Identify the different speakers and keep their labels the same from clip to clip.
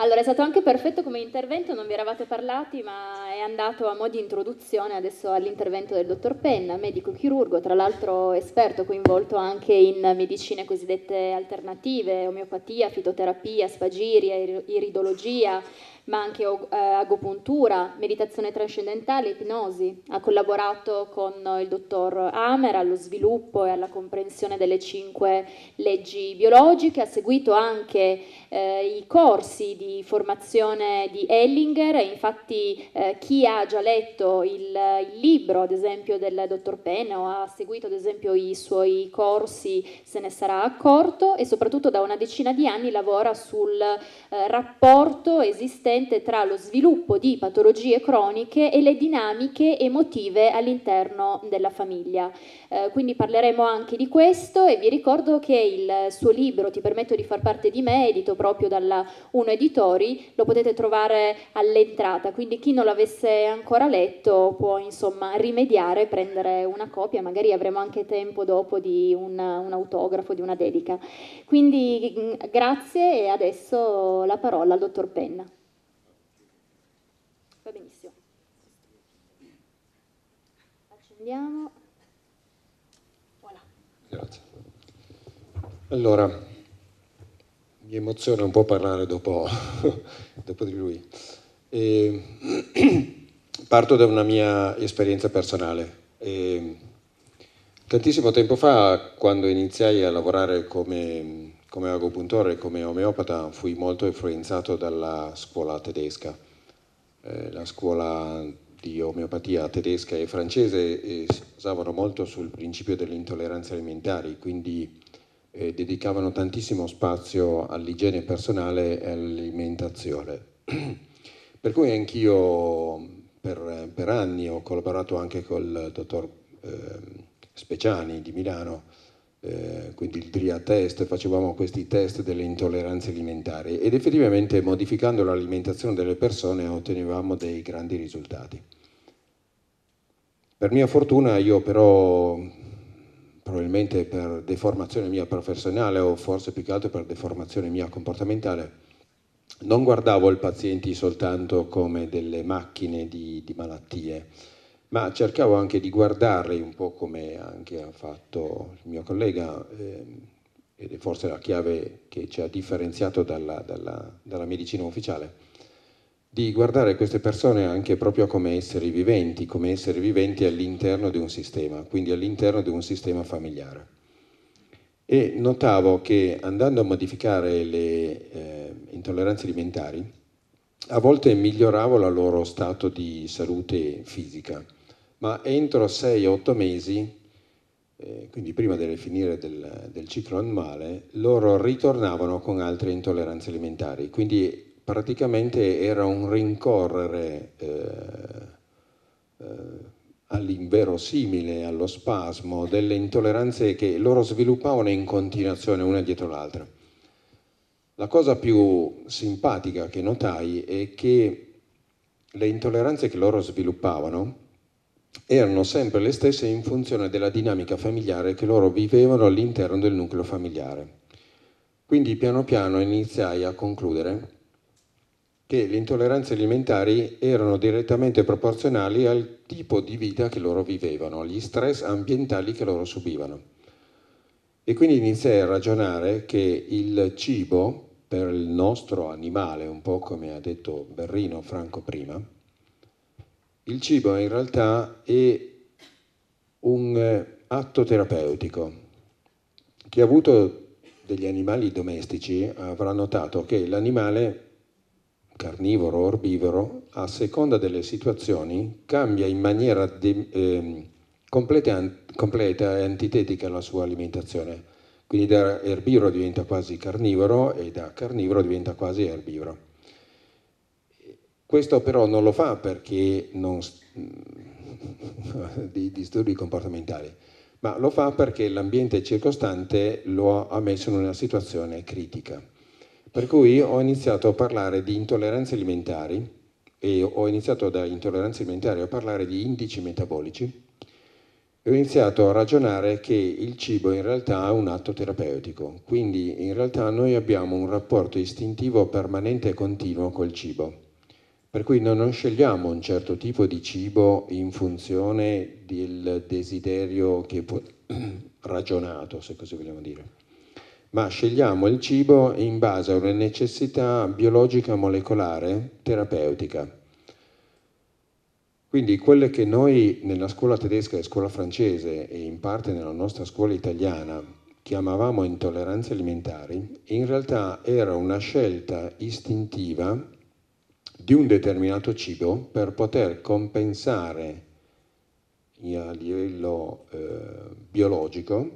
Speaker 1: Allora, è stato anche perfetto come intervento, non vi eravate parlati, ma è andato a mo' di introduzione adesso all'intervento del dottor Penna, medico chirurgo, tra l'altro esperto coinvolto anche in medicine cosiddette alternative, omeopatia, fitoterapia, spagiria, iridologia, ma anche eh, agopuntura, meditazione trascendentale, ipnosi. Ha collaborato con il dottor Hammer allo sviluppo e alla comprensione delle cinque leggi biologiche, ha seguito anche eh, i corsi di formazione di Ellinger e infatti eh, chi ha già letto il, il, libro, ad esempio, del dottor Penne o ha seguito ad esempio i suoi corsi se ne sarà accorto e soprattutto da una decina di anni lavora sul eh, rapporto esistente corrispondente tra lo sviluppo di patologie croniche e le dinamiche emotive all'interno della famiglia. Eh, quindi parleremo anche di questo e vi ricordo che il suo libro Ti permetto di far parte di me, edito proprio dalla Uno Editori, lo potete trovare all'entrata, quindi chi non l'avesse ancora letto può insomma rimediare, prendere una copia, magari avremo anche tempo dopo di un, un autografo, di una dedica. Quindi mm, grazie e adesso la parola al dottor Penna. Va benissimo. Accendiamo.
Speaker 2: Voilà. Grazie. Allora, mi emoziona un po' parlare dopo, dopo di lui. E, parto da una mia esperienza personale. E, tantissimo tempo fa, quando iniziai a lavorare come come agopuntore e come omeopata fui molto influenzato dalla scuola tedesca eh, la scuola di omeopatia tedesca e francese eh, si basavano molto sul principio delle intolleranze alimentari, quindi eh, dedicavano tantissimo spazio all'igiene personale e all'alimentazione. per cui anch'io per, per, anni ho collaborato anche col dottor ehm, Speciani di Milano, eh, quindi il DRIA test, facevamo questi test delle intolleranze alimentari ed effettivamente modificando l'alimentazione delle persone ottenevamo dei grandi risultati. Per mia fortuna io però, probabilmente per deformazione mia professionale o forse più che altro per deformazione mia comportamentale, non guardavo i pazienti soltanto come delle macchine di, di malattie, ma cercavo anche di guardarli un po' come anche ha fatto il mio collega, ehm, ed è forse la chiave che ci ha differenziato dalla, dalla, dalla medicina ufficiale, di guardare queste persone anche proprio come esseri viventi, come esseri viventi all'interno di un sistema, quindi all'interno di un sistema familiare. E notavo che andando a modificare le eh, intolleranze alimentari, a volte miglioravo il loro stato di salute fisica ma entro 6-8 mesi, eh, quindi prima del finire del, del ciclo annuale, loro ritornavano con altre intolleranze alimentari. Quindi praticamente era un rincorrere eh, eh, all'inverosimile, allo spasmo, delle intolleranze che loro sviluppavano in continuazione una dietro l'altra. La cosa più simpatica che notai è che le intolleranze che loro sviluppavano erano sempre le stesse in funzione della dinamica familiare che loro vivevano all'interno del nucleo familiare. Quindi piano piano iniziai a concludere che le intolleranze alimentari erano direttamente proporzionali al tipo di vita che loro vivevano, agli stress ambientali che loro subivano. E quindi iniziai a ragionare che il cibo per il nostro animale, un po' come ha detto Berrino Franco prima, il cibo in realtà è un eh, atto terapeutico. Chi ha avuto degli animali domestici avrà notato che l'animale carnivoro o erbivoro, a seconda delle situazioni, cambia in maniera de, eh, completa, completa e antitetica la sua alimentazione. Quindi da erbivoro diventa quasi carnivoro e da carnivoro diventa quasi erbivoro. Questo però non lo fa perché non, di disturbi comportamentali, ma lo fa perché l'ambiente circostante lo ha messo in una situazione critica. Per cui ho iniziato a parlare di intolleranze alimentari e ho iniziato da intolleranze alimentari a parlare di indici metabolici e ho iniziato a ragionare che il cibo in realtà è un atto terapeutico, quindi in realtà noi abbiamo un rapporto istintivo permanente e continuo col cibo per cui noi non scegliamo un certo tipo di cibo in funzione del desiderio che può, ragionato, se così vogliamo dire, ma scegliamo il cibo in base a una necessità biologica molecolare terapeutica. Quindi quelle che noi nella scuola tedesca e scuola francese e in parte nella nostra scuola italiana chiamavamo intolleranze alimentari, in realtà era una scelta istintiva di un determinato cibo per poter compensare a livello eh, biologico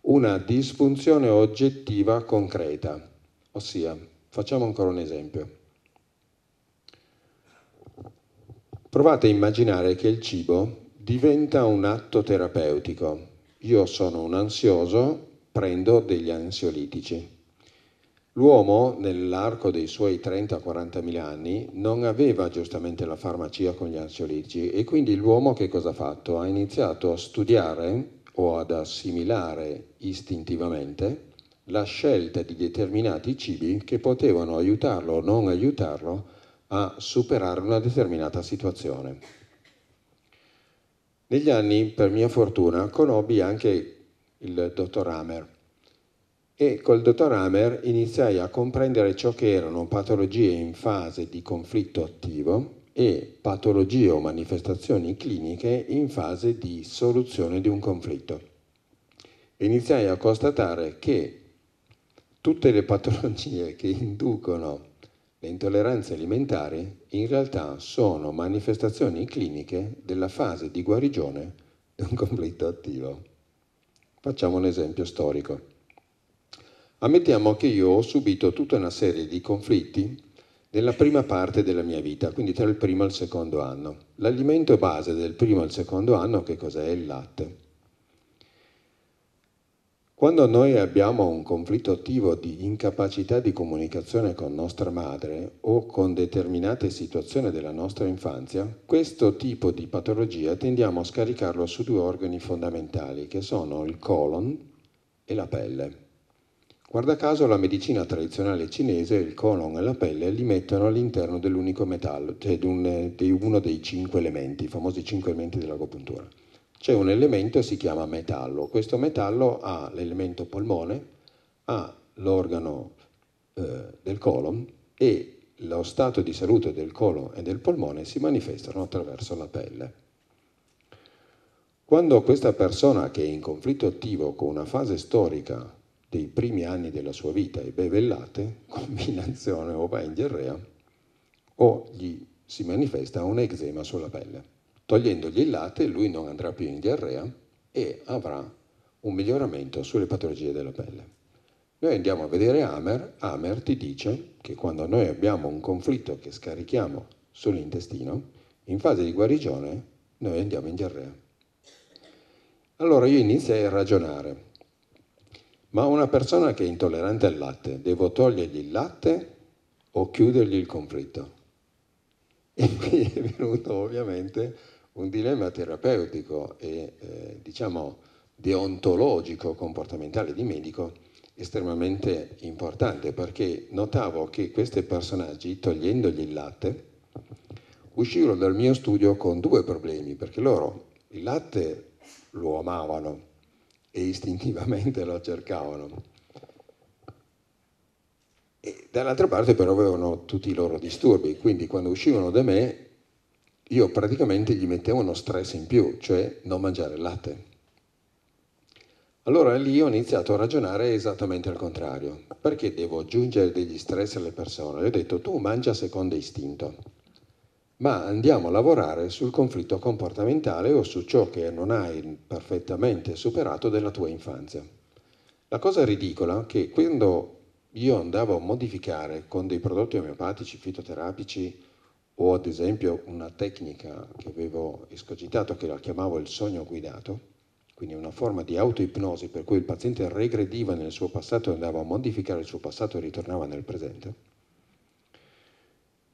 Speaker 2: una disfunzione oggettiva concreta. Ossia, facciamo ancora un esempio. Provate a immaginare che il cibo diventa un atto terapeutico. Io sono un ansioso, prendo degli ansiolitici L'uomo, nell'arco dei suoi 30-40 mila anni, non aveva giustamente la farmacia con gli ansiolitici e quindi l'uomo che cosa ha fatto? Ha iniziato a studiare o ad assimilare istintivamente la scelta di determinati cibi che potevano aiutarlo o non aiutarlo a superare una determinata situazione. Negli anni, per mia fortuna, conobbi anche il dottor Hammer e col dottor Hammer iniziai a comprendere ciò che erano patologie in fase di conflitto attivo e patologie o manifestazioni cliniche in fase di soluzione di un conflitto. Iniziai a constatare che tutte le patologie che inducono le intolleranze alimentari in realtà sono manifestazioni cliniche della fase di guarigione di un conflitto attivo. Facciamo un esempio storico. Ammettiamo che io ho subito tutta una serie di conflitti nella prima parte della mia vita, quindi tra il primo e il secondo anno. L'alimento base del primo e il secondo anno che cos'è? Il latte. Quando noi abbiamo un conflitto attivo di incapacità di comunicazione con nostra madre o con determinate situazioni della nostra infanzia, questo tipo di patologia tendiamo a scaricarlo su due organi fondamentali che sono il colon e la pelle. Guarda caso la medicina tradizionale cinese, il colon e la pelle li mettono all'interno dell'unico metallo, cioè di, un, di uno dei cinque elementi, i famosi cinque elementi dell'agopuntura. C'è un elemento che si chiama metallo, questo metallo ha l'elemento polmone, ha l'organo eh, del colon e lo stato di salute del colon e del polmone si manifestano attraverso la pelle. Quando questa persona che è in conflitto attivo con una fase storica dei primi anni della sua vita e beve il latte, combinazione o va in diarrea o gli si manifesta un eczema sulla pelle. Togliendogli il latte lui non andrà più in diarrea e avrà un miglioramento sulle patologie della pelle. Noi andiamo a vedere Amer, Amer ti dice che quando noi abbiamo un conflitto che scarichiamo sull'intestino, in fase di guarigione noi andiamo in diarrea. Allora io iniziai a ragionare, ma una persona che è intollerante al latte, devo togliergli il latte o chiudergli il conflitto? E qui è venuto ovviamente un dilemma terapeutico e eh, diciamo deontologico comportamentale di medico estremamente importante perché notavo che questi personaggi togliendogli il latte uscirono dal mio studio con due problemi perché loro il latte lo amavano e istintivamente lo cercavano. E dall'altra parte però avevano tutti i loro disturbi, quindi quando uscivano da me io praticamente gli mettevo uno stress in più, cioè non mangiare latte. Allora lì ho iniziato a ragionare esattamente al contrario, perché devo aggiungere degli stress alle persone? Io ho detto tu mangia secondo istinto ma andiamo a lavorare sul conflitto comportamentale o su ciò che non hai perfettamente superato della tua infanzia. La cosa ridicola è che quando io andavo a modificare con dei prodotti omeopatici, fitoterapici o ad esempio una tecnica che avevo escogitato che la chiamavo il sogno guidato, quindi una forma di autoipnosi per cui il paziente regrediva nel suo passato e andava a modificare il suo passato e ritornava nel presente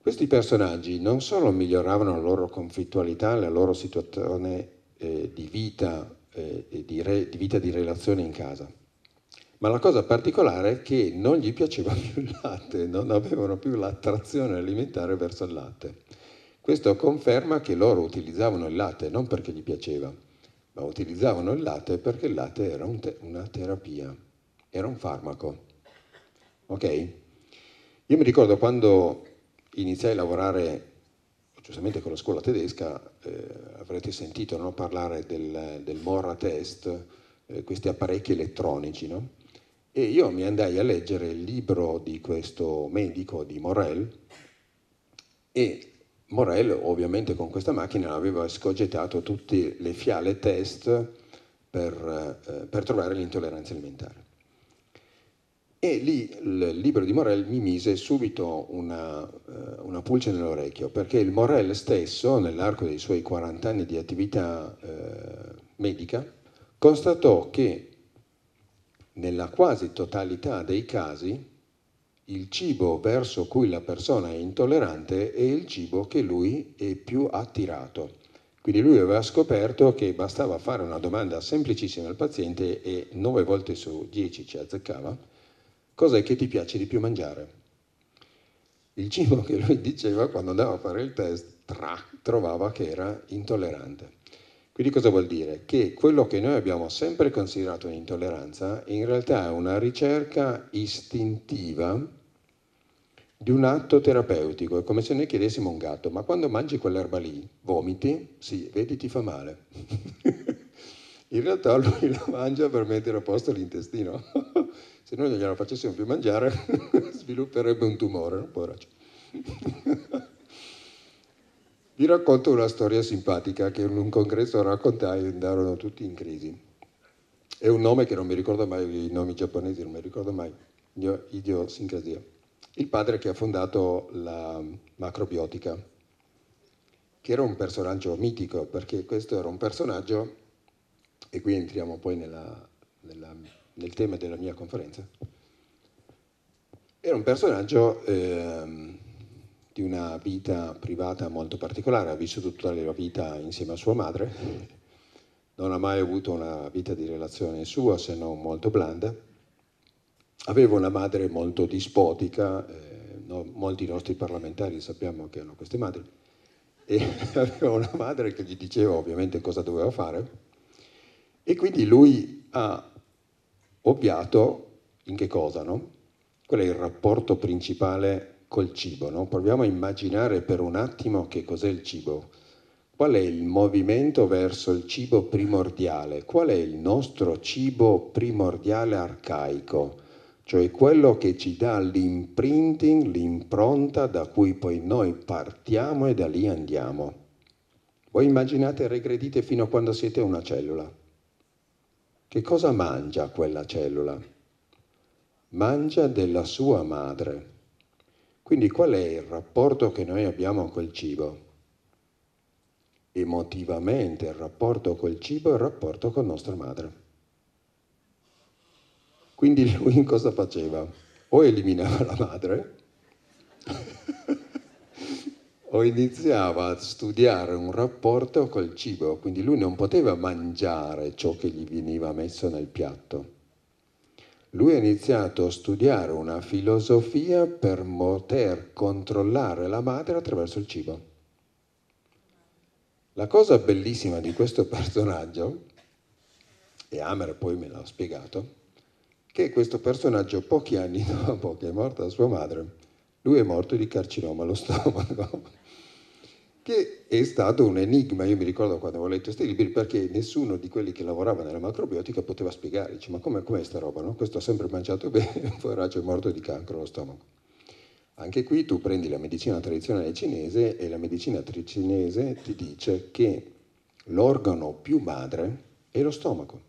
Speaker 2: questi personaggi non solo miglioravano la loro conflittualità, la loro situazione eh, di, vita, eh, di, re, di vita di relazione in casa, ma la cosa particolare è che non gli piaceva più il latte, non avevano più l'attrazione alimentare verso il latte. Questo conferma che loro utilizzavano il latte non perché gli piaceva, ma utilizzavano il latte perché il latte era un te- una terapia, era un farmaco. Ok? Io mi ricordo quando iniziai a lavorare giustamente con la scuola tedesca, eh, avrete sentito no, parlare del, del, Morra Test, eh, questi apparecchi elettronici, no? E io mi andai a leggere il libro di questo medico di Morel e Morel ovviamente con questa macchina aveva scogitato tutte le fiale test per, eh, per trovare l'intolleranza alimentare. E lì il libro di Morel mi mise subito una, eh, una pulce nell'orecchio, perché il Morel stesso, nell'arco dei suoi 40 anni di attività eh, medica, constatò che nella quasi totalità dei casi il cibo verso cui la persona è intollerante è il cibo che lui è più attirato. Quindi lui aveva scoperto che bastava fare una domanda semplicissima al paziente e nove volte su dieci ci azzeccava cos'è che ti piace di più mangiare? Il cibo che lui diceva quando andava a fare il test, tra, trovava che era intollerante. Quindi cosa vuol dire? Che quello che noi abbiamo sempre considerato un'intolleranza in realtà è una ricerca istintiva di un atto terapeutico, è come se noi chiedessimo a un gatto, ma quando mangi quell'erba lì, vomiti? Sì, vedi ti fa male. in realtà lui la mangia per mettere a posto l'intestino. Se noi non glielo facessimo più mangiare, svilupperebbe un tumore, un poveraccio. Vi racconto una storia simpatica che in un congresso raccontai e andarono tutti in crisi. È un nome che non mi ricordo mai, i nomi giapponesi non mi ricordo mai, idiosincrasia. Il padre che ha fondato la macrobiotica, che era un personaggio mitico, perché questo era un personaggio e qui entriamo poi nella, nella, nel tema della mia conferenza, era un personaggio eh, di una vita privata molto particolare, ha vissuto tutta la vita insieme a sua madre, non ha mai avuto una vita di relazione sua se non molto blanda, aveva una madre molto dispotica, eh, no, molti nostri parlamentari sappiamo che hanno queste madri, e aveva una madre che gli diceva ovviamente cosa doveva fare, e quindi lui ha ovviato in che cosa, no? Qual è il rapporto principale col cibo, no? Proviamo a immaginare per un attimo che cos'è il cibo. Qual è il movimento verso il cibo primordiale? Qual è il nostro cibo primordiale arcaico? Cioè quello che ci dà l'imprinting, l'impronta da cui poi noi partiamo e da lì andiamo. Voi immaginate regredite fino a quando siete una cellula che cosa mangia quella cellula? Mangia della sua madre. Quindi qual è il rapporto che noi abbiamo col cibo? Emotivamente il rapporto col cibo è il rapporto con nostra madre. Quindi lui cosa faceva? O eliminava la madre o iniziava a studiare un rapporto col cibo, quindi lui non poteva mangiare ciò che gli veniva messo nel piatto. Lui ha iniziato a studiare una filosofia per poter controllare la madre attraverso il cibo. La cosa bellissima di questo personaggio, e Amer poi me l'ha spiegato, che questo personaggio pochi anni dopo che è morta sua madre lui è morto di carcinoma allo stomaco, che è stato un enigma. Io mi ricordo quando avevo letto questi libri perché nessuno di quelli che lavorava nella macrobiotica poteva spiegarci, cioè, ma com'è, com'è sta roba? No? Questo ha sempre mangiato bene, poveraccio è morto di cancro allo stomaco. Anche qui tu prendi la medicina tradizionale cinese e la medicina cinese ti dice che l'organo più madre è lo stomaco.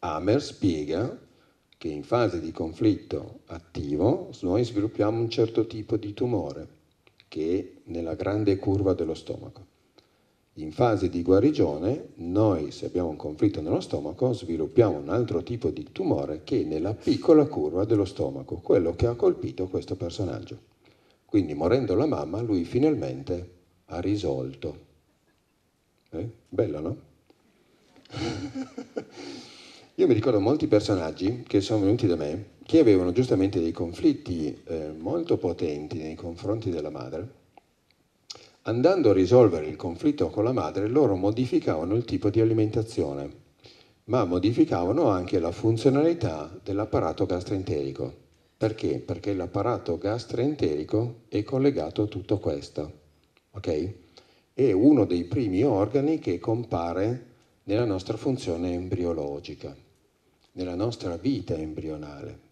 Speaker 2: Amer spiega che in fase di conflitto attivo noi sviluppiamo un certo tipo di tumore che è nella grande curva dello stomaco. In fase di guarigione noi se abbiamo un conflitto nello stomaco sviluppiamo un altro tipo di tumore che è nella piccola curva dello stomaco, quello che ha colpito questo personaggio. Quindi morendo la mamma lui finalmente ha risolto. Eh? Bello no? Io mi ricordo molti personaggi che sono venuti da me che avevano giustamente dei conflitti eh, molto potenti nei confronti della madre. Andando a risolvere il conflitto con la madre, loro modificavano il tipo di alimentazione, ma modificavano anche la funzionalità dell'apparato gastroenterico. Perché? Perché l'apparato gastroenterico è collegato a tutto questo, ok? È uno dei primi organi che compare nella nostra funzione embriologica, nella nostra vita embrionale.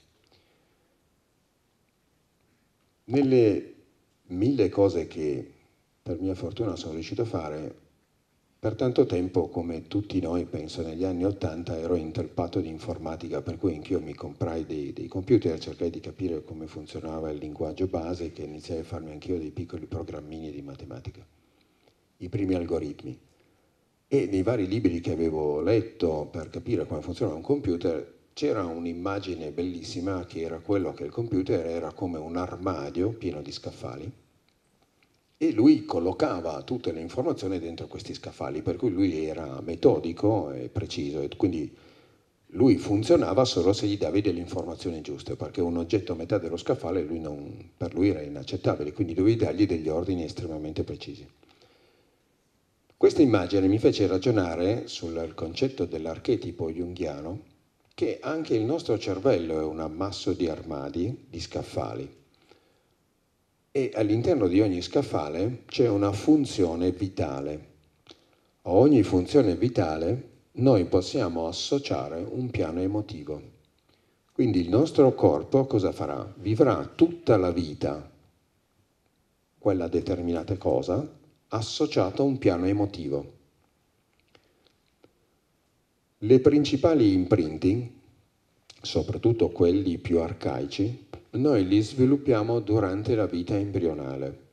Speaker 2: Nelle mille cose che per mia fortuna sono riuscito a fare, per tanto tempo, come tutti noi, penso negli anni Ottanta, ero intelpato di informatica, per cui anch'io mi comprai dei, dei, computer, cercai di capire come funzionava il linguaggio base e iniziai a farmi anch'io dei piccoli programmini di matematica, i primi algoritmi e nei vari libri che avevo letto per capire come funziona un computer c'era un'immagine bellissima che era quello che il computer era come un armadio pieno di scaffali e lui collocava tutte le informazioni dentro questi scaffali, per cui lui era metodico e preciso e quindi lui funzionava solo se gli davi delle informazioni giuste, perché un oggetto a metà dello scaffale lui non, per lui era inaccettabile, quindi dovevi dargli degli ordini estremamente precisi. Questa immagine mi fece ragionare sul concetto dell'archetipo junghiano che anche il nostro cervello è un ammasso di armadi, di scaffali, e all'interno di ogni scaffale c'è una funzione vitale. A ogni funzione vitale noi possiamo associare un piano emotivo. Quindi il nostro corpo cosa farà? Vivrà tutta la vita quella determinata cosa associato a un piano emotivo. Le principali imprinting, soprattutto quelli più arcaici, noi li sviluppiamo durante la vita embrionale,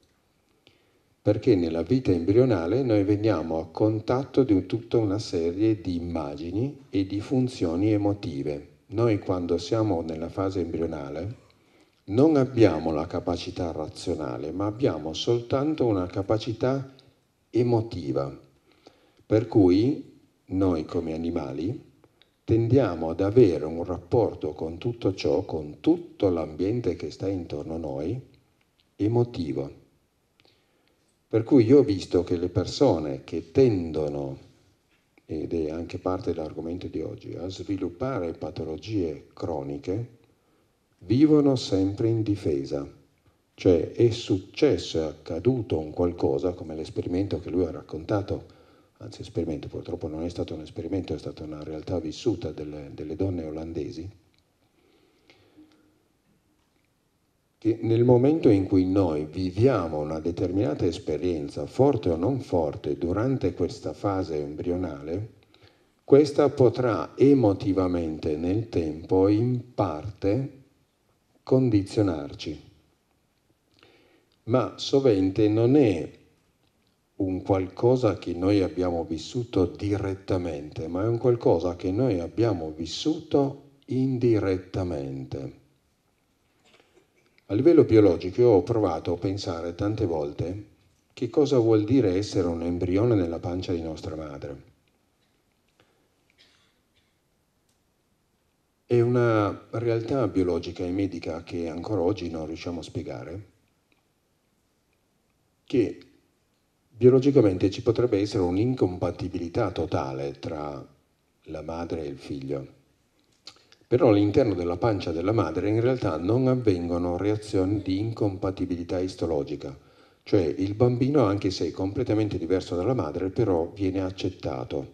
Speaker 2: perché nella vita embrionale noi veniamo a contatto di tutta una serie di immagini e di funzioni emotive. Noi quando siamo nella fase embrionale non abbiamo la capacità razionale, ma abbiamo soltanto una capacità emotiva, per cui noi come animali tendiamo ad avere un rapporto con tutto ciò, con tutto l'ambiente che sta intorno a noi, emotivo. Per cui io ho visto che le persone che tendono, ed è anche parte dell'argomento di oggi, a sviluppare patologie croniche, vivono sempre in difesa, cioè è successo, è accaduto un qualcosa, come l'esperimento che lui ha raccontato, anzi esperimento purtroppo non è stato un esperimento, è stata una realtà vissuta delle, delle donne olandesi, che nel momento in cui noi viviamo una determinata esperienza, forte o non forte, durante questa fase embrionale, questa potrà emotivamente nel tempo in parte condizionarci. Ma sovente non è un qualcosa che noi abbiamo vissuto direttamente, ma è un qualcosa che noi abbiamo vissuto indirettamente. A livello biologico ho provato a pensare tante volte che cosa vuol dire essere un embrione nella pancia di nostra madre. È una realtà biologica e medica che ancora oggi non riusciamo a spiegare, che biologicamente ci potrebbe essere un'incompatibilità totale tra la madre e il figlio. Però all'interno della pancia della madre in realtà non avvengono reazioni di incompatibilità istologica, cioè il bambino anche se è completamente diverso dalla madre però viene accettato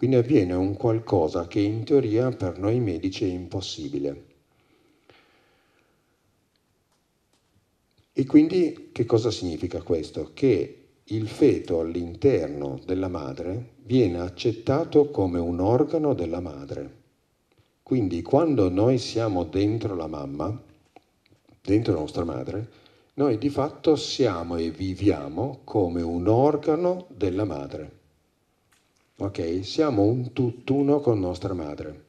Speaker 2: quindi avviene un qualcosa che in teoria per noi medici è impossibile. E quindi che cosa significa questo? Che il feto all'interno della madre viene accettato come un organo della madre. Quindi quando noi siamo dentro la mamma, dentro la nostra madre, noi di fatto siamo e viviamo come un organo della madre. Ok? Siamo un tutt'uno con nostra madre.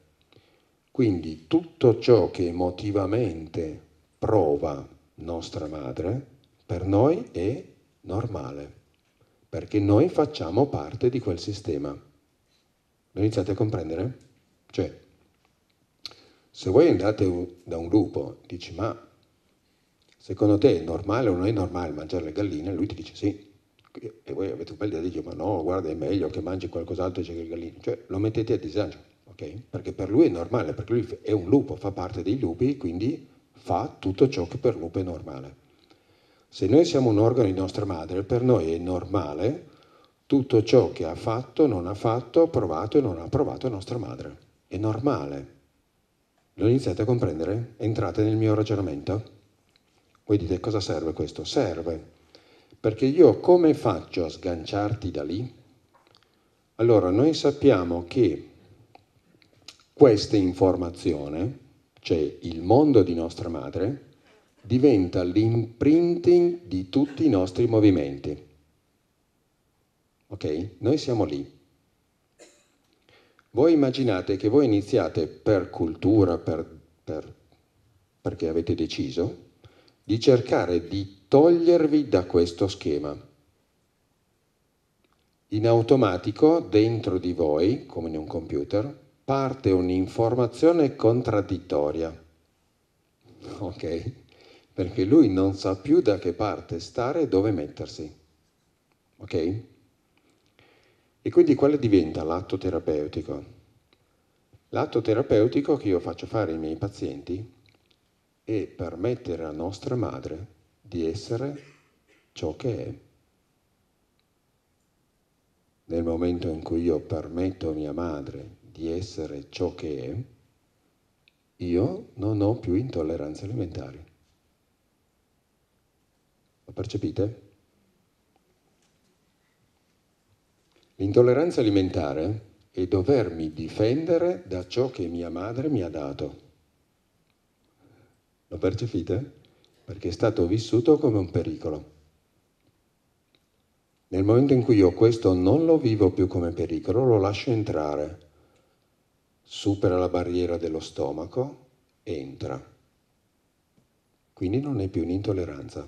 Speaker 2: Quindi tutto ciò che emotivamente prova nostra madre per noi è normale, perché noi facciamo parte di quel sistema. Lo iniziate a comprendere? Cioè, se voi andate da un lupo e dici ma secondo te è normale o non è normale mangiare le galline, lui ti dice sì. E voi avete quelli da dice, ma no, guarda, è meglio che mangi qualcos'altro che il gallino. Cioè, lo mettete a disagio, ok? Perché per lui è normale, perché lui è un lupo, fa parte dei lupi, quindi fa tutto ciò che per lupo è normale. Se noi siamo un organo di nostra madre, per noi è normale tutto ciò che ha fatto, non ha fatto, provato e non ha provato nostra madre. È normale. Lo iniziate a comprendere? Entrate nel mio ragionamento? Voi dite cosa serve questo? Serve perché io come faccio a sganciarti da lì? Allora, noi sappiamo che questa informazione, cioè il mondo di nostra madre, diventa l'imprinting di tutti i nostri movimenti. Ok? Noi siamo lì. Voi immaginate che voi iniziate per cultura, per, per, perché avete deciso, di cercare di togliervi da questo schema. In automatico, dentro di voi, come in un computer, parte un'informazione contraddittoria. Ok? Perché lui non sa più da che parte stare e dove mettersi. Ok? E quindi quale diventa l'atto terapeutico? L'atto terapeutico che io faccio fare ai miei pazienti è permettere a nostra madre di essere ciò che è. Nel momento in cui io permetto a mia madre di essere ciò che è, io non ho più intolleranze alimentari. Lo percepite? L'intolleranza alimentare è dovermi difendere da ciò che mia madre mi ha dato. Lo percepite? perché è stato vissuto come un pericolo. Nel momento in cui io questo non lo vivo più come pericolo, lo lascio entrare, supera la barriera dello stomaco, entra. Quindi non è più un'intolleranza.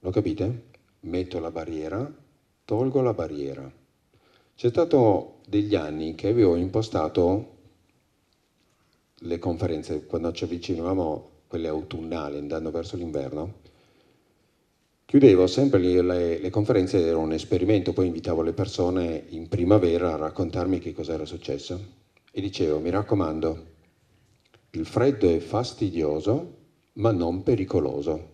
Speaker 2: Lo capite? Metto la barriera, tolgo la barriera. C'è stato degli anni che avevo impostato le conferenze, quando ci avvicinavamo quelle autunnali, andando verso l'inverno, chiudevo sempre le, le conferenze, era un esperimento, poi invitavo le persone in primavera a raccontarmi che cosa era successo e dicevo, mi raccomando, il freddo è fastidioso ma non pericoloso.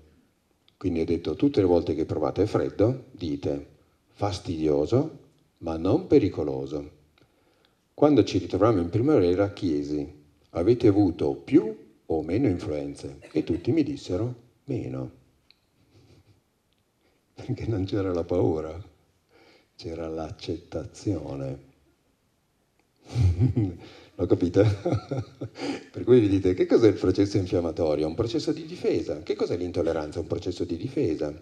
Speaker 2: Quindi ho detto, tutte le volte che provate freddo, dite fastidioso ma non pericoloso. Quando ci ritroviamo in primavera chiesi, avete avuto più o meno influenze? E tutti mi dissero meno, perché non c'era la paura, c'era l'accettazione. L'ho capito? per cui vi dite che cos'è il processo infiammatorio? Un processo di difesa. Che cos'è l'intolleranza? Un processo di difesa.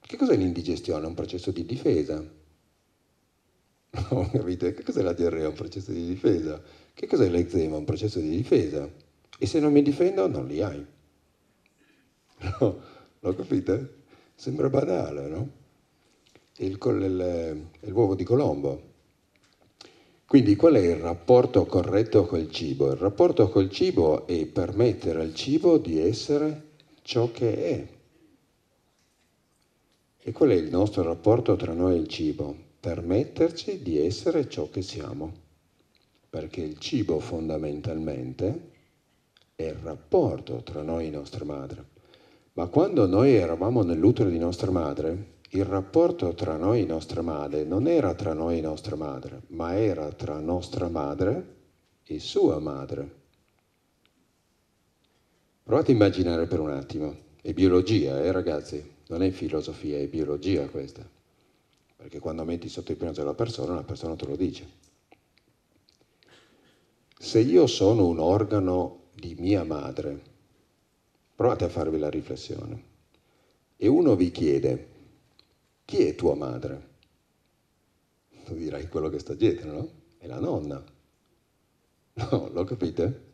Speaker 2: Che cos'è l'indigestione? Un processo di difesa. capite? Che cos'è la diarrea? Un processo di difesa. Che cos'è l'eczema? Un processo di difesa. E se non mi difendo non li hai. No, lo capite? Eh? Sembra banale, no? Il, il, eh, l'uovo di Colombo. Quindi qual è il rapporto corretto col cibo? Il rapporto col cibo è permettere al cibo di essere ciò che è. E qual è il nostro rapporto tra noi e il cibo? Permetterci di essere ciò che siamo. Perché il cibo fondamentalmente è il rapporto tra noi e nostra madre. Ma quando noi eravamo nell'utero di nostra madre, il rapporto tra noi e nostra madre non era tra noi e nostra madre, ma era tra nostra madre e sua madre. Provate a immaginare per un attimo, è biologia, eh ragazzi, non è filosofia, è biologia questa, perché quando metti sotto il peso della persona, la persona te lo dice. Se io sono un organo di mia madre, provate a farvi la riflessione, e uno vi chiede, chi è tua madre? Tu dirai quello che sta dietro, no? È la nonna. No, lo capite?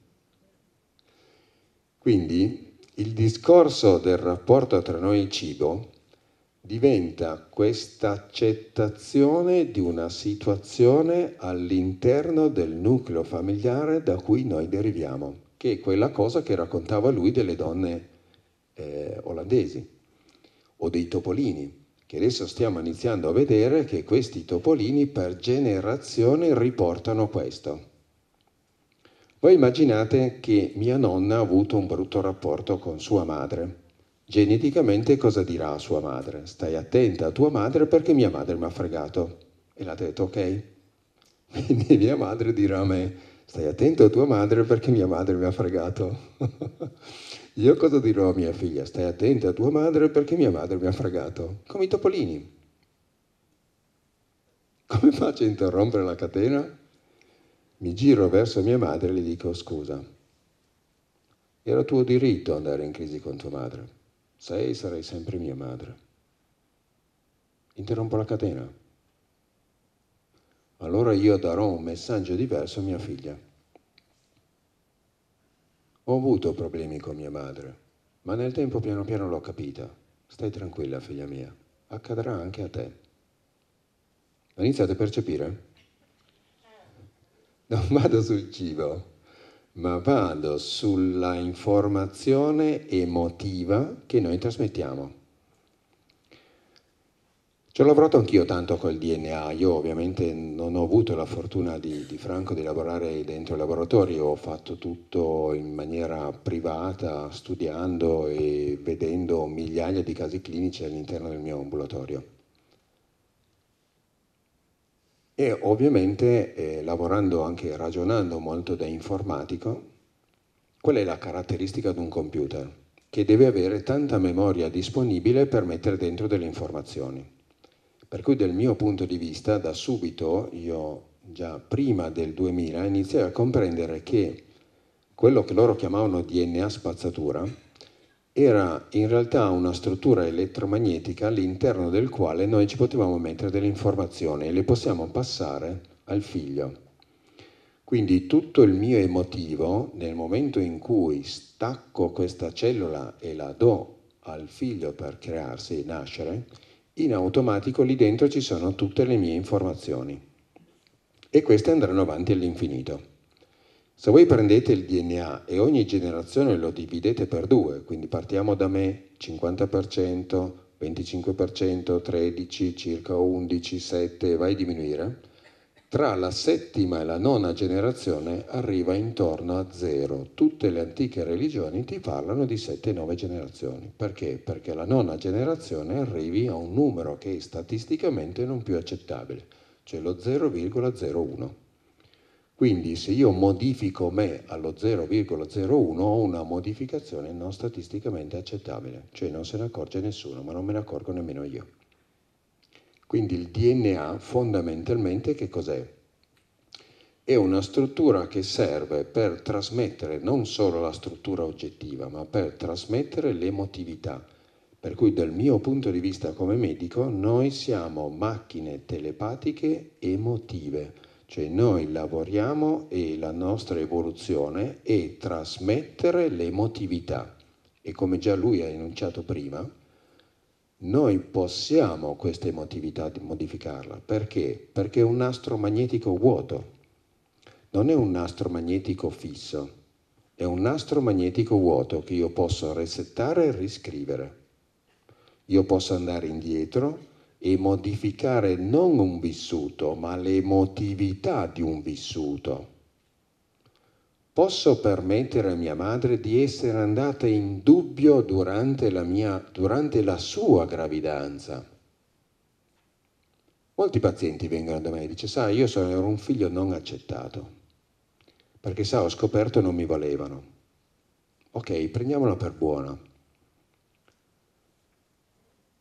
Speaker 2: Quindi il discorso del rapporto tra noi e il cibo diventa questa accettazione di una situazione all'interno del nucleo familiare da cui noi deriviamo che è quella cosa che raccontava lui delle donne eh, olandesi o dei topolini, che adesso stiamo iniziando a vedere che questi topolini per generazione riportano questo. Voi immaginate che mia nonna ha avuto un brutto rapporto con sua madre. Geneticamente cosa dirà a sua madre? Stai attenta a tua madre perché mia madre mi ha fregato. E l'ha detto ok. Quindi mia madre dirà a me, stai attento a tua madre perché mia madre mi ha fregato. Io cosa dirò a mia figlia? Stai attento a tua madre perché mia madre mi ha fregato. Come i topolini. Come faccio a interrompere la catena? Mi giro verso mia madre e le dico scusa. Era tuo diritto andare in crisi con tua madre. Sei sarai sempre mia madre. Interrompo la catena allora io darò un messaggio diverso a mia figlia. Ho avuto problemi con mia madre, ma nel tempo piano piano l'ho capita. Stai tranquilla, figlia mia, accadrà anche a te. Iniziate a percepire? Non vado sul cibo, ma vado sulla informazione emotiva che noi trasmettiamo. Ci ho lavorato anch'io tanto col DNA, io ovviamente non ho avuto la fortuna di, di Franco di lavorare dentro i laboratori, ho fatto tutto in maniera privata, studiando e vedendo migliaia di casi clinici all'interno del mio ambulatorio. E ovviamente eh, lavorando anche, ragionando molto da informatico, qual è la caratteristica di un computer? Che deve avere tanta memoria disponibile per mettere dentro delle informazioni. Per cui dal mio punto di vista, da subito, io già prima del 2000 iniziai a comprendere che quello che loro chiamavano DNA spazzatura era in realtà una struttura elettromagnetica all'interno del quale noi ci potevamo mettere delle informazioni e le possiamo passare al figlio. Quindi tutto il mio emotivo, nel momento in cui stacco questa cellula e la do al figlio per crearsi e nascere, in automatico lì dentro ci sono tutte le mie informazioni e queste andranno avanti all'infinito. Se voi prendete il DNA e ogni generazione lo dividete per due, quindi partiamo da me 50%, 25%, 13, circa 11, 7, vai a diminuire, tra la settima e la nona generazione arriva intorno a zero. Tutte le antiche religioni ti parlano di sette e nove generazioni. Perché? Perché la nona generazione arrivi a un numero che è statisticamente non più accettabile, cioè lo 0,01. Quindi se io modifico me allo 0,01 ho una modificazione non statisticamente accettabile, cioè non se ne accorge nessuno, ma non me ne accorgo nemmeno io. Quindi il DNA fondamentalmente che cos'è? È una struttura che serve per trasmettere non solo la struttura oggettiva, ma per trasmettere l'emotività. Per cui dal mio punto di vista come medico noi siamo macchine telepatiche emotive, cioè noi lavoriamo e la nostra evoluzione è trasmettere l'emotività. E come già lui ha enunciato prima, noi possiamo questa emotività modificarla. Perché? Perché è un nastro magnetico vuoto. Non è un nastro magnetico fisso. È un nastro magnetico vuoto che io posso resettare e riscrivere. Io posso andare indietro e modificare non un vissuto, ma l'emotività di un vissuto. Posso permettere a mia madre di essere andata in dubbio durante la, mia, durante la sua gravidanza? Molti pazienti vengono da me e dicono, sai, io sono, ero un figlio non accettato, perché sa, ho scoperto non mi valevano. Ok, prendiamola per buona.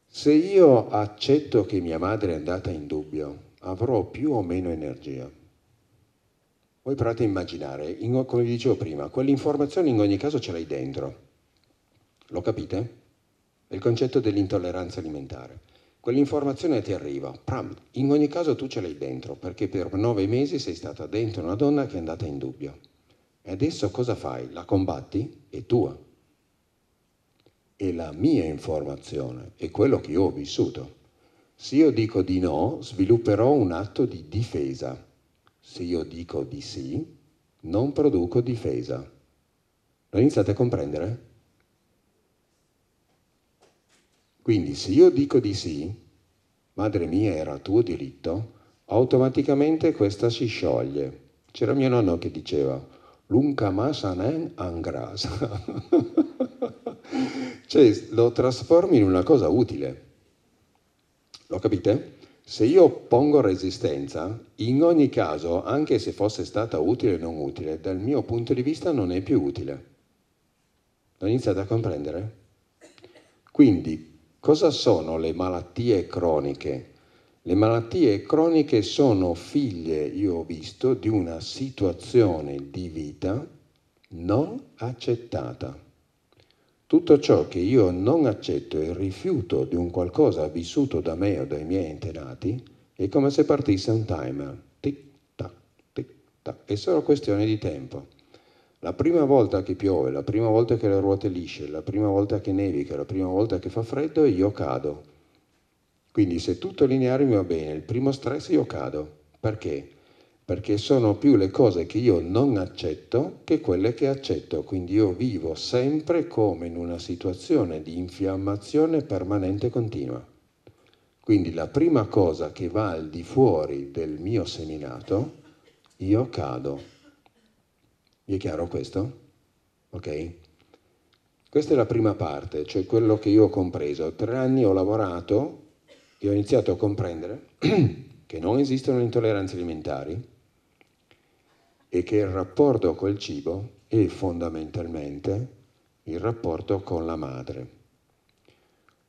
Speaker 2: Se io accetto che mia madre è andata in dubbio, avrò più o meno energia voi provate a immaginare, in, come vi dicevo prima, quell'informazione in ogni caso ce l'hai dentro. Lo capite? È il concetto dell'intolleranza alimentare. Quell'informazione ti arriva, pram, in ogni caso tu ce l'hai dentro, perché per nove mesi sei stata dentro una donna che è andata in dubbio. E adesso cosa fai? La combatti? È tua. È la mia informazione, è quello che io ho vissuto. Se io dico di no, svilupperò un atto di difesa se io dico di sì, non produco difesa. Lo iniziate a comprendere? Quindi se io dico di sì, madre mia era tuo diritto, automaticamente questa si scioglie. C'era mio nonno che diceva, lunca masanen angrasa. cioè lo trasformi in una cosa utile. Lo capite? Se io pongo resistenza, in ogni caso, anche se fosse stata utile o non utile, dal mio punto di vista non è più utile. Lo iniziate a comprendere? Quindi, cosa sono le malattie croniche? Le malattie croniche sono figlie, io ho visto, di una situazione di vita non accettata. Tutto ciò che io non accetto e rifiuto di un qualcosa vissuto da me o dai miei antenati è come se partisse un timer. Tic tac, tic tac. È solo questione di tempo. La prima volta che piove, la prima volta che le ruote lisce, la prima volta che nevica, la prima volta che fa freddo, io cado. Quindi se tutto lineare mi va bene, il primo stress io cado. Perché? perché sono più le cose che io non accetto che quelle che accetto, quindi io vivo sempre come in una situazione di infiammazione permanente e continua. Quindi la prima cosa che va al di fuori del mio seminato, io cado. Vi è chiaro questo? Ok? Questa è la prima parte, cioè quello che io ho compreso. Tre anni ho lavorato e ho iniziato a comprendere che non esistono intolleranze alimentari, e che il rapporto col cibo è fondamentalmente il rapporto con la madre.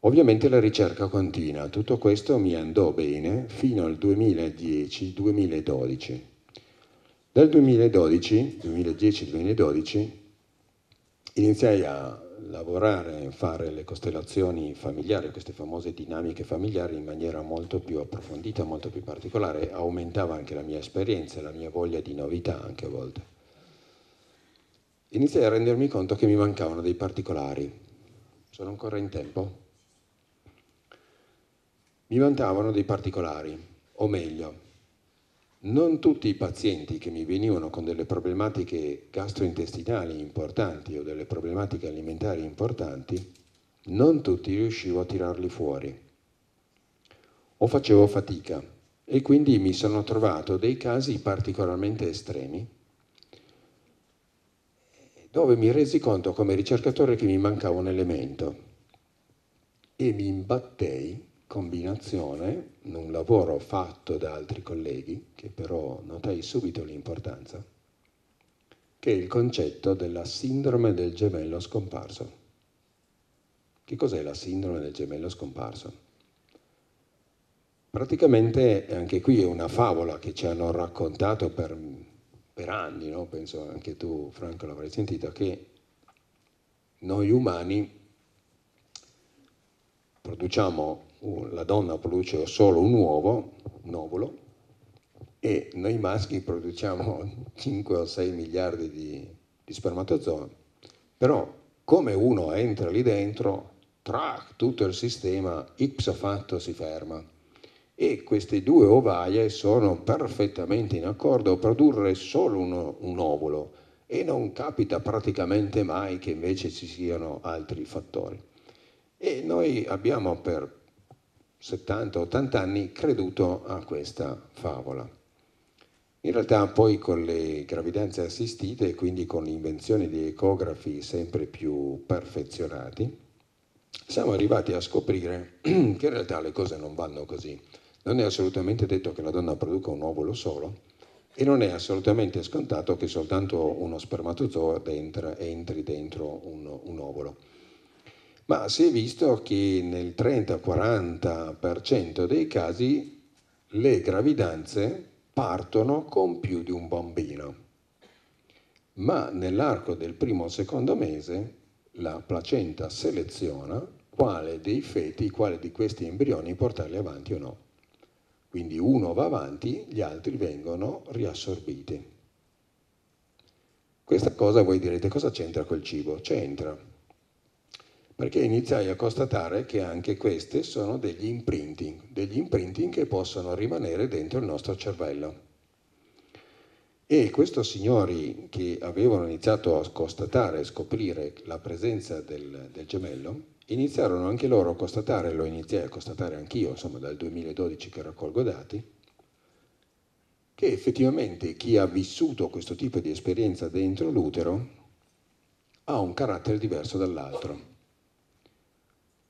Speaker 2: Ovviamente la ricerca continua, tutto questo mi andò bene fino al 2010-2012. Dal 2012, 2010-2012, iniziai a lavorare, fare le costellazioni familiari, queste famose dinamiche familiari in maniera molto più approfondita, molto più particolare, aumentava anche la mia esperienza, e la mia voglia di novità anche a volte. Iniziai a rendermi conto che mi mancavano dei particolari. Sono ancora in tempo? Mi mancavano dei particolari, o meglio, non tutti i pazienti che mi venivano con delle problematiche gastrointestinali importanti o delle problematiche alimentari importanti, non tutti riuscivo a tirarli fuori o facevo fatica e quindi mi sono trovato dei casi particolarmente estremi dove mi resi conto come ricercatore che mi mancava un elemento e mi imbattei combinazione, un lavoro fatto da altri colleghi, che però notai subito l'importanza, che è il concetto della sindrome del gemello scomparso. Che cos'è la sindrome del gemello scomparso? Praticamente anche qui è una favola che ci hanno raccontato per, per anni, no? penso anche tu Franco l'avrai sentita, che noi umani produciamo la donna produce solo un uovo, un ovulo, e noi maschi produciamo 5 o 6 miliardi di, di spermatozoi, però come uno entra lì dentro, tra tutto il sistema ipso fatto si ferma e queste due ovaie sono perfettamente in accordo a produrre solo un, un ovulo e non capita praticamente mai che invece ci siano altri fattori. E noi abbiamo per 70-80 anni creduto a questa favola. In realtà poi con le gravidanze assistite e quindi con l'invenzione di ecografi sempre più perfezionati, siamo arrivati a scoprire che in realtà le cose non vanno così. Non è assolutamente detto che la donna produca un ovulo solo e non è assolutamente scontato che soltanto uno spermatozoo entri dentro un, un ovulo ma si è visto che nel 30-40% dei casi le gravidanze partono con più di un bambino, ma nell'arco del primo o secondo mese la placenta seleziona quale dei feti, quale di questi embrioni portarli avanti o no. Quindi uno va avanti, gli altri vengono riassorbiti. Questa cosa voi direte cosa c'entra col cibo? C'entra perché iniziai a constatare che anche queste sono degli imprinting, degli imprinting che possono rimanere dentro il nostro cervello. E questi signori che avevano iniziato a constatare a scoprire la presenza del, del, gemello, iniziarono anche loro a constatare, lo iniziai a constatare anch'io, insomma dal 2012 che raccolgo dati, che effettivamente chi ha vissuto questo tipo di esperienza dentro l'utero ha un carattere diverso dall'altro.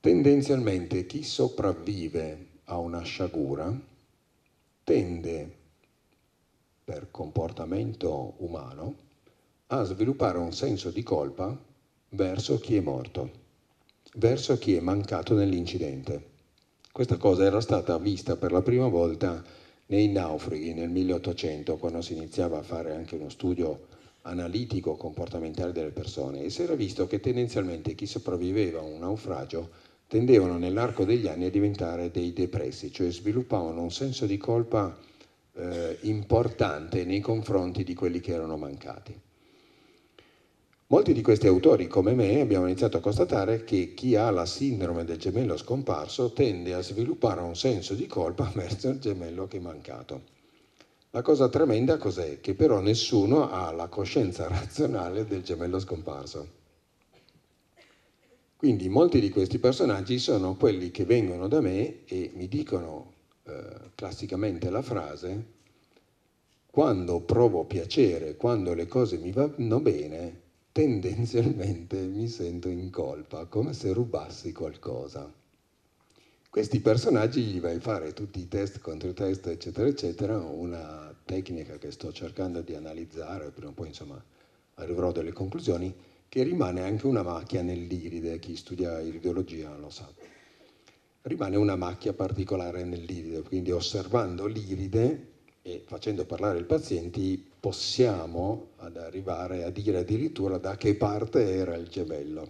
Speaker 2: Tendenzialmente chi sopravvive a una sciagura tende, per comportamento umano, a sviluppare un senso di colpa verso chi è morto, verso chi è mancato nell'incidente. Questa cosa era stata vista per la prima volta nei naufraghi nel 1800, quando si iniziava a fare anche uno studio analitico comportamentale delle persone e si era visto che tendenzialmente chi sopravviveva a un naufragio tendevano nell'arco degli anni a diventare dei depressi, cioè sviluppavano un senso di colpa eh, importante nei confronti di quelli che erano mancati. Molti di questi autori, come me, abbiamo iniziato a constatare che chi ha la sindrome del gemello scomparso tende a sviluppare un senso di colpa verso il gemello che è mancato. La cosa tremenda cos'è? Che però nessuno ha la coscienza razionale del gemello scomparso. Quindi molti di questi personaggi sono quelli che vengono da me e mi dicono eh, classicamente la frase, quando provo piacere, quando le cose mi vanno bene, tendenzialmente mi sento in colpa, come se rubassi qualcosa. Questi personaggi gli vai a fare tutti i test, controtest, eccetera, eccetera, una tecnica che sto cercando di analizzare, prima o poi insomma arriverò a delle conclusioni, che rimane anche una macchia nell'iride, chi studia iridologia lo sa. Rimane una macchia particolare nell'iride, quindi osservando l'iride e facendo parlare i pazienti possiamo ad arrivare a dire addirittura da che parte era il gemello.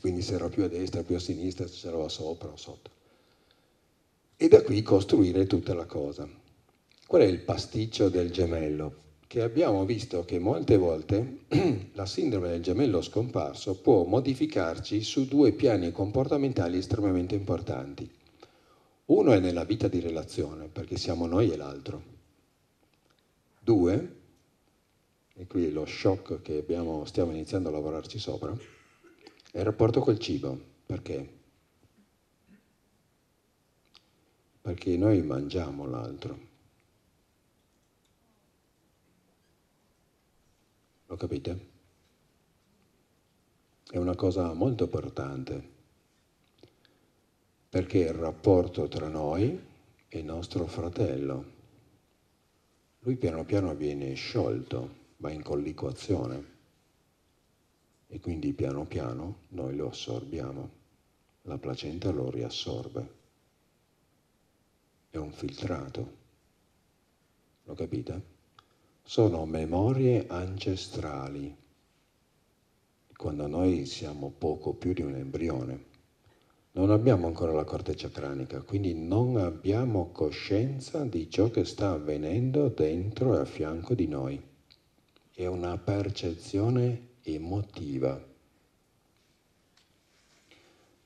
Speaker 2: Quindi se era più a destra, più a sinistra, se c'era sopra o sotto. E da qui costruire tutta la cosa. Qual è il pasticcio del gemello? che abbiamo visto che molte volte la sindrome del gemello scomparso può modificarci su due piani comportamentali estremamente importanti. Uno è nella vita di relazione, perché siamo noi e l'altro. Due, e qui è lo shock che abbiamo, stiamo iniziando a lavorarci sopra, è il rapporto col cibo. Perché? Perché noi mangiamo l'altro Lo capite? È una cosa molto importante perché il rapporto tra noi e il nostro fratello, lui piano piano viene sciolto, va in colliquazione e quindi piano piano noi lo assorbiamo, la placenta lo riassorbe, è un filtrato, lo capite? sono memorie ancestrali, quando noi siamo poco più di un embrione. Non abbiamo ancora la corteccia cranica, quindi non abbiamo coscienza di ciò che sta avvenendo dentro e a fianco di noi. È una percezione emotiva.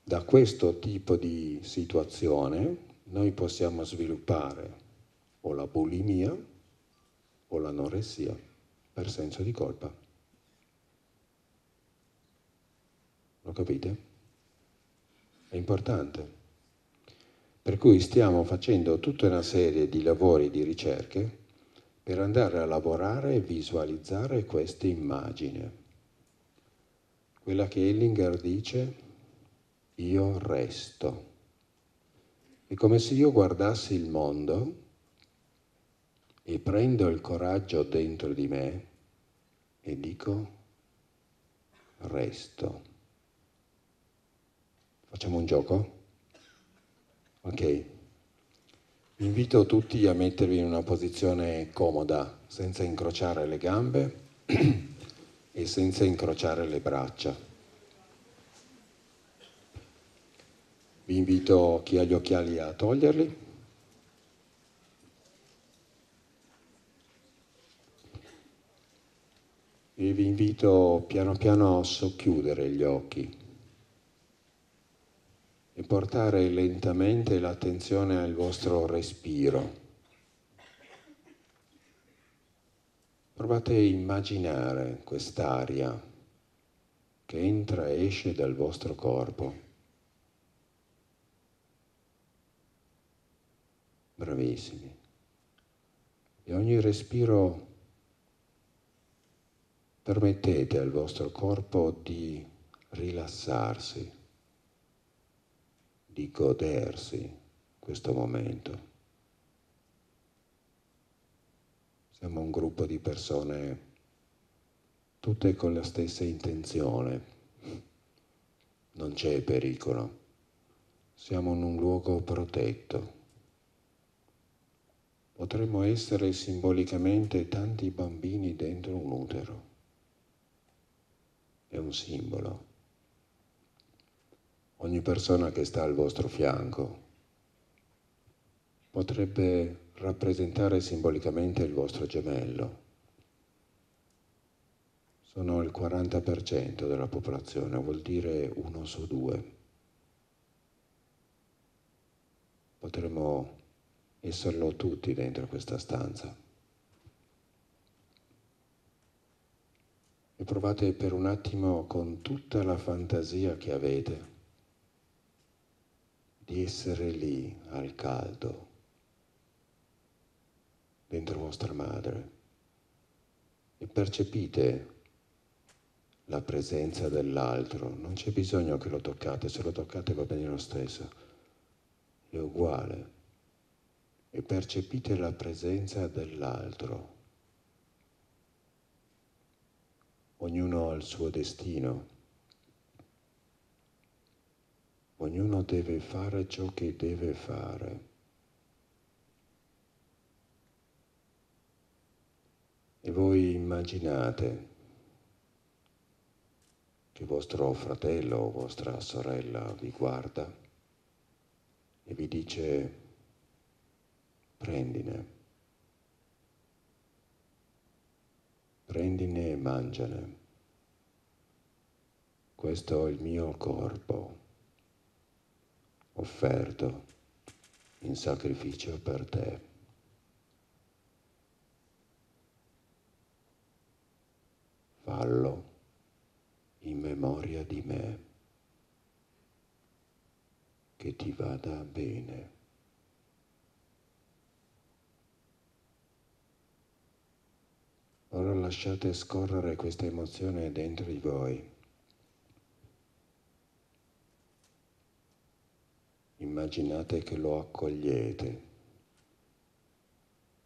Speaker 2: Da questo tipo di situazione noi possiamo sviluppare o la bulimia o l'anoressia per senso di colpa. Lo capite? È importante. Per cui stiamo facendo tutta una serie di lavori di ricerche per andare a lavorare e visualizzare questa immagine. Quella che Ellinger dice, io resto. È come se io guardassi il mondo e prendo il coraggio dentro di me e dico resto. Facciamo un gioco? Ok. invito tutti a mettervi in una posizione comoda, senza incrociare le gambe e senza incrociare le braccia. Vi invito chi ha gli occhiali a toglierli. e vi invito piano piano a socchiudere gli occhi e portare lentamente l'attenzione al vostro respiro. Provate a immaginare quest'aria che entra e esce dal vostro corpo. Bravissimi. E ogni respiro Permettete al vostro corpo di rilassarsi, di godersi questo momento. Siamo un gruppo di persone tutte con la stessa intenzione. Non c'è pericolo. Siamo in un luogo protetto. Potremmo essere simbolicamente tanti bambini dentro un utero è un simbolo. Ogni persona che sta al vostro fianco potrebbe rappresentare simbolicamente il vostro gemello. Sono il 40% della popolazione, vuol dire uno su due. Potremmo esserlo tutti dentro questa stanza. e provate per un attimo con tutta la fantasia che avete di essere lì al caldo, dentro vostra madre, e percepite la presenza dell'altro, non c'è bisogno che lo toccate, se lo toccate va bene lo stesso, è uguale, e percepite la presenza dell'altro ognuno ha il suo destino, ognuno deve fare ciò che deve fare. E voi immaginate che vostro fratello o vostra sorella vi guarda e vi dice prendine. prendine e mangiane. Questo è il mio corpo, offerto in sacrificio per te. Fallo in memoria di me, che ti vada bene. lasciate scorrere questa emozione dentro di voi. Immaginate che lo accogliete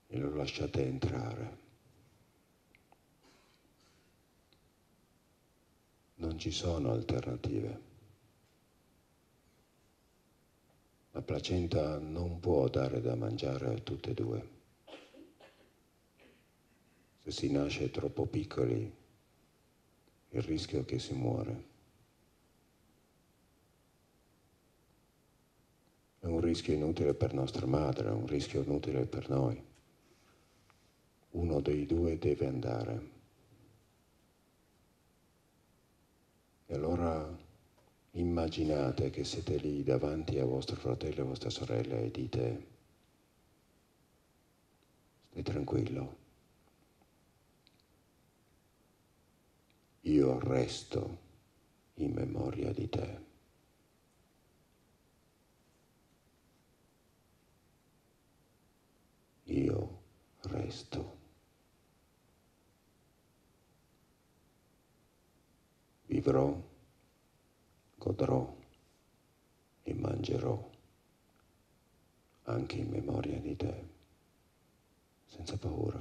Speaker 2: e lo lasciate entrare. Non ci sono alternative. La placenta non può dare da mangiare a tutte e due. Se si nasce troppo piccoli, il rischio è che si muore. È un rischio inutile per nostra madre, è un rischio inutile per noi. Uno dei due deve andare. E allora immaginate che siete lì davanti a vostro fratello e vostra sorella e dite, stai tranquillo. io resto in memoria di te. Io resto. Vivrò, godrò e mangerò anche in memoria di te, senza paura,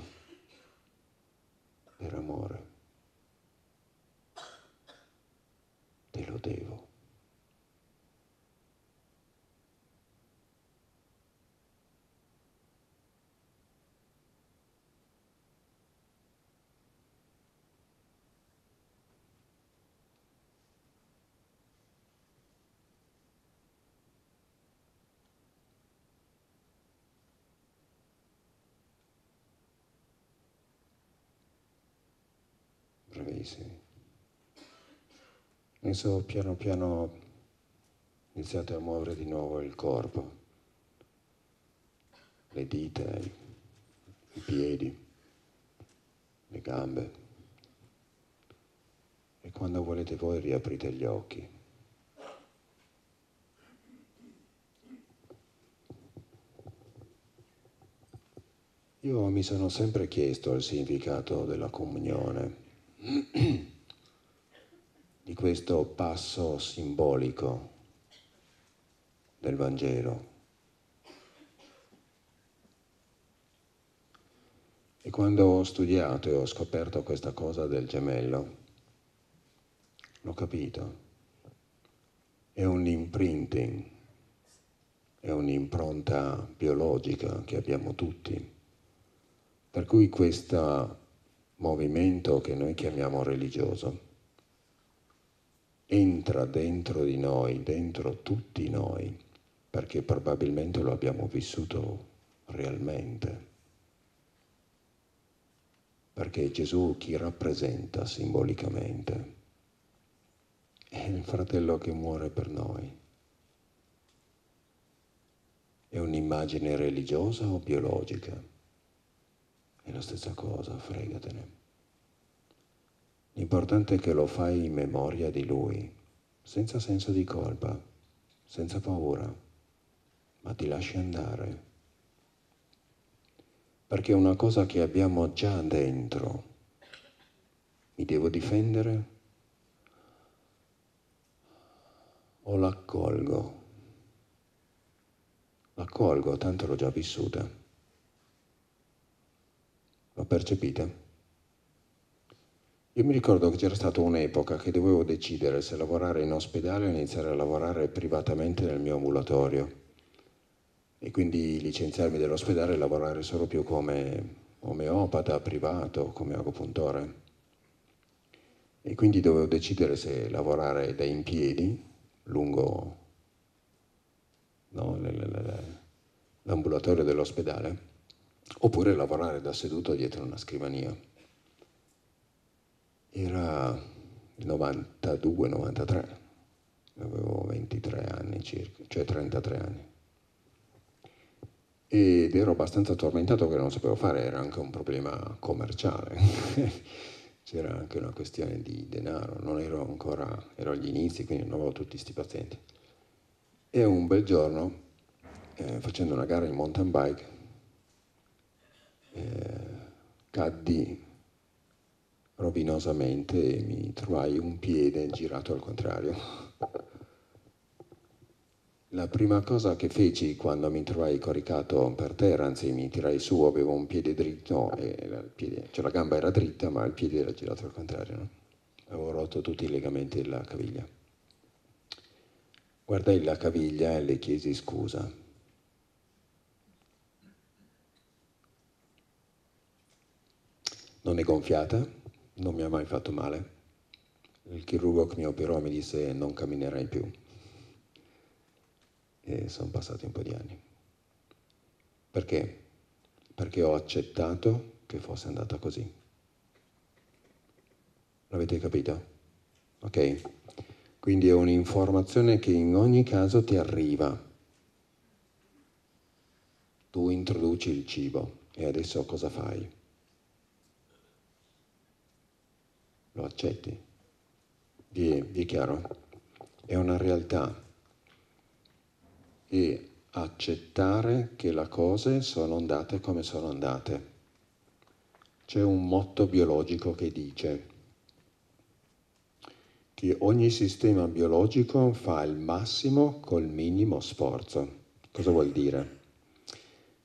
Speaker 2: per amore. te lo debo. Revise penso piano piano iniziate a muovere di nuovo il corpo, le dita, i piedi, le gambe. E quando volete voi riaprite gli occhi. Io mi sono sempre chiesto il significato della comunione. di questo passo simbolico del Vangelo. E quando ho studiato e ho scoperto questa cosa del gemello, l'ho capito. È un imprinting, è un'impronta biologica che abbiamo tutti. Per cui questo movimento che noi chiamiamo religioso entra dentro di noi, dentro tutti noi, perché probabilmente lo abbiamo vissuto realmente. Perché Gesù chi rappresenta simbolicamente? È il fratello che muore per noi. È un'immagine religiosa o biologica? È la stessa cosa, fregatene. L'importante è che lo fai in memoria di lui, senza senso di colpa, senza paura, ma ti lasci andare. Perché è una cosa che abbiamo già dentro. Mi devo difendere? O l'accolgo? L'accolgo, tanto l'ho già vissuta. L'ho percepita? Io mi ricordo che c'era stata un'epoca che dovevo decidere se lavorare in ospedale o iniziare a lavorare privatamente nel mio ambulatorio e quindi licenziarmi dall'ospedale e lavorare solo più come omeopata privato, come agopuntore. E quindi dovevo decidere se lavorare da in piedi, lungo no, l'ambulatorio dell'ospedale, oppure lavorare da seduto dietro una scrivania. Era 92-93, avevo 23 anni circa, cioè 33 anni. Ed ero abbastanza tormentato che non sapevo fare, era anche un problema commerciale. C'era anche una questione di denaro, non ero ancora, ero agli inizi, quindi non avevo tutti questi pazienti. E un bel giorno, eh, facendo una gara in mountain bike, eh, caddi rovinosamente mi trovai un piede girato al contrario. La prima cosa che feci quando mi trovai coricato per terra, anzi mi tirai su, avevo un piede dritto, piede, cioè la gamba era dritta ma il piede era girato al contrario. No? Avevo rotto tutti i legamenti della caviglia. Guardai la caviglia e le chiesi scusa. Non è gonfiata? non mi ha mai fatto male. Il chirurgo che mi operò mi disse non camminerai più. E sono passati un po' di anni. Perché? Perché ho accettato che fosse andata così. L'avete capito? Ok? Quindi è un'informazione che in ogni caso ti arriva. Tu introduci il cibo e adesso cosa fai? lo accetti. Vi, vi è chiaro? È una realtà. E accettare che le cose sono andate come sono andate. C'è un motto biologico che dice che ogni sistema biologico fa il massimo col minimo sforzo. Cosa vuol dire?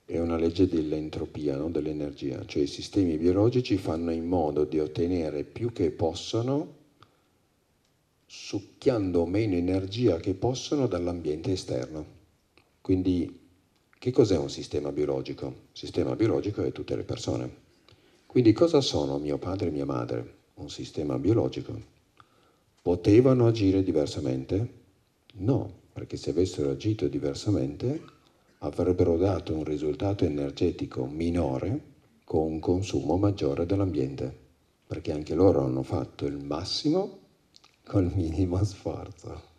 Speaker 2: è una legge dell'entropia, no? dell'energia, cioè i sistemi biologici fanno in modo di ottenere più che possono succhiando meno energia che possono dall'ambiente esterno. Quindi che cos'è un sistema biologico? Un sistema biologico è tutte le persone. Quindi cosa sono mio padre e mia madre? Un sistema biologico. Potevano agire diversamente? No, perché se avessero agito diversamente avrebbero dato un risultato energetico minore con un consumo maggiore dell'ambiente, perché anche loro hanno fatto il massimo col minimo sforzo.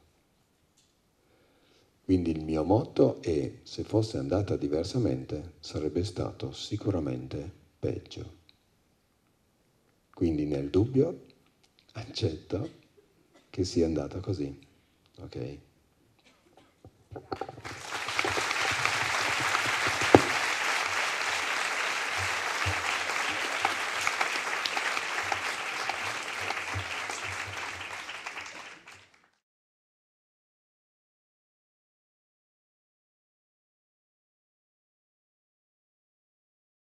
Speaker 2: Quindi il mio motto è se fosse andata diversamente sarebbe stato sicuramente peggio. Quindi nel dubbio accetto che sia andata così. Ok?